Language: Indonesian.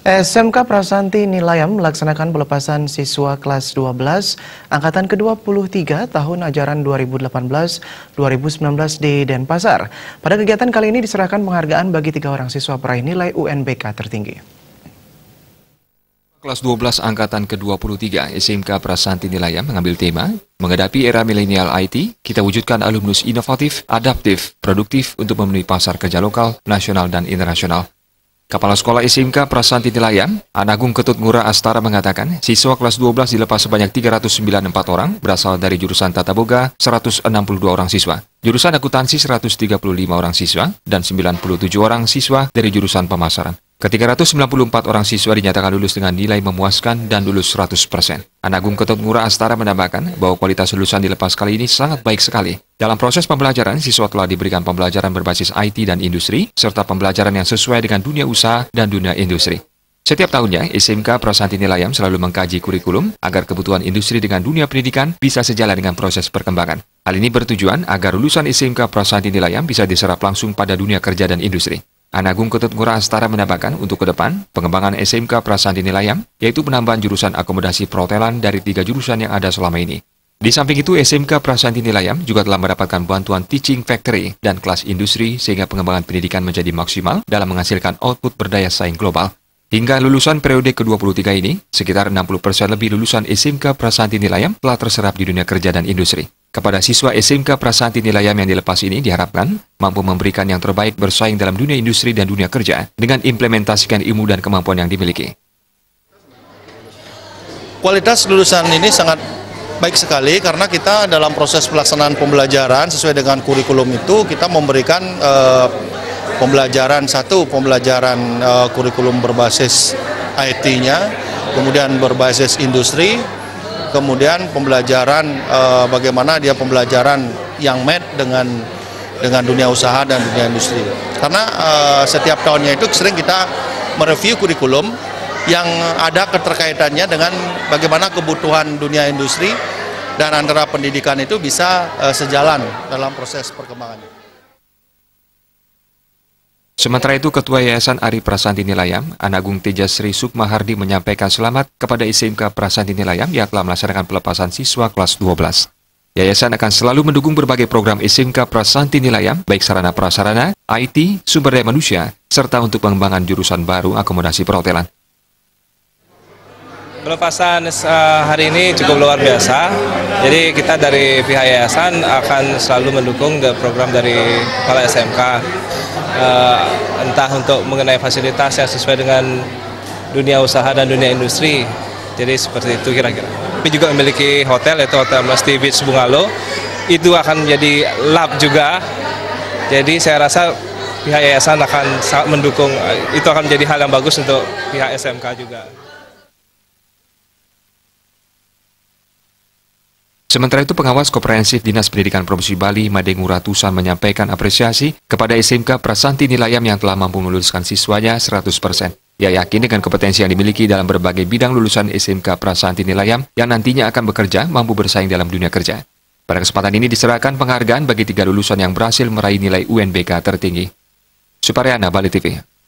SMK Prasanti Nilayam melaksanakan pelepasan siswa kelas 12 angkatan ke-23 tahun ajaran 2018-2019 di Denpasar. Pada kegiatan kali ini diserahkan penghargaan bagi tiga orang siswa peraih nilai UNBK tertinggi. Kelas 12 angkatan ke-23 SMK Prasanti Nilayam mengambil tema Menghadapi era milenial IT, kita wujudkan alumnus inovatif, adaptif, produktif untuk memenuhi pasar kerja lokal, nasional, dan internasional Kepala Sekolah SMK Prasanti Nilayan, Anagung Ketut Ngura Astara mengatakan, siswa kelas 12 dilepas sebanyak 394 orang berasal dari jurusan Tata Boga 162 orang siswa, jurusan akuntansi 135 orang siswa, dan 97 orang siswa dari jurusan pemasaran puluh empat orang siswa dinyatakan lulus dengan nilai memuaskan dan lulus 100%. Anak Agung Ketut ngura Astara menambahkan bahwa kualitas lulusan dilepas kali ini sangat baik sekali. Dalam proses pembelajaran, siswa telah diberikan pembelajaran berbasis IT dan industri, serta pembelajaran yang sesuai dengan dunia usaha dan dunia industri. Setiap tahunnya, SMK Prasanti Nilayam selalu mengkaji kurikulum agar kebutuhan industri dengan dunia pendidikan bisa sejalan dengan proses perkembangan. Hal ini bertujuan agar lulusan SMK Prasanti Nilayam bisa diserap langsung pada dunia kerja dan industri. Anagung Ngurah Astara menambahkan untuk ke depan, pengembangan SMK Prasandi Nilayam, yaitu penambahan jurusan akomodasi perhotelan dari tiga jurusan yang ada selama ini. Di samping itu, SMK Prasandi Nilayam juga telah mendapatkan bantuan Teaching Factory dan kelas industri sehingga pengembangan pendidikan menjadi maksimal dalam menghasilkan output berdaya saing global. Hingga lulusan periode ke-23 ini, sekitar 60% lebih lulusan SMK Prasanti Nilayam telah terserap di dunia kerja dan industri. Kepada siswa SMK Prasanti Nilayam yang dilepas ini diharapkan mampu memberikan yang terbaik bersaing dalam dunia industri dan dunia kerja dengan implementasikan ilmu dan kemampuan yang dimiliki. Kualitas lulusan ini sangat baik sekali karena kita dalam proses pelaksanaan pembelajaran sesuai dengan kurikulum itu kita memberikan eh, pembelajaran satu pembelajaran eh, kurikulum berbasis IT-nya, kemudian berbasis industri, kemudian pembelajaran eh, bagaimana dia pembelajaran yang met dengan dengan dunia usaha dan dunia industri. Karena eh, setiap tahunnya itu sering kita mereview kurikulum yang ada keterkaitannya dengan bagaimana kebutuhan dunia industri dan antara pendidikan itu bisa eh, sejalan dalam proses perkembangannya. Sementara itu, Ketua Yayasan Ari Prasanti Nilayam, Anagung Tejasri Sukmahardi menyampaikan selamat kepada SMK Prasanti Nilayam yang telah melaksanakan pelepasan siswa kelas 12. Yayasan akan selalu mendukung berbagai program SMK Prasanti Nilayam, baik sarana prasarana, IT, sumber daya manusia, serta untuk pengembangan jurusan baru akomodasi perhotelan. Pelepasan eh, hari ini cukup luar biasa. Jadi kita dari pihak yayasan akan selalu mendukung program dari kepala SMK. Eh, entah untuk mengenai fasilitas yang sesuai dengan dunia usaha dan dunia industri. Jadi seperti itu kira-kira. Kami juga memiliki hotel yaitu Hotel Mesti Beach Bungalow. Itu akan menjadi lab juga. Jadi saya rasa pihak yayasan akan sangat mendukung. Eh, itu akan menjadi hal yang bagus untuk pihak SMK juga. Sementara itu, pengawas komprehensif Dinas Pendidikan Provinsi Bali, Madengu Ratusan, menyampaikan apresiasi kepada SMK Prasanti Nilayam yang telah mampu meluluskan siswanya 100%. Ia yakin dengan kompetensi yang dimiliki dalam berbagai bidang lulusan SMK Prasanti Nilayam yang nantinya akan bekerja mampu bersaing dalam dunia kerja. Pada kesempatan ini diserahkan penghargaan bagi tiga lulusan yang berhasil meraih nilai UNBK tertinggi. Supariana, Bali TV.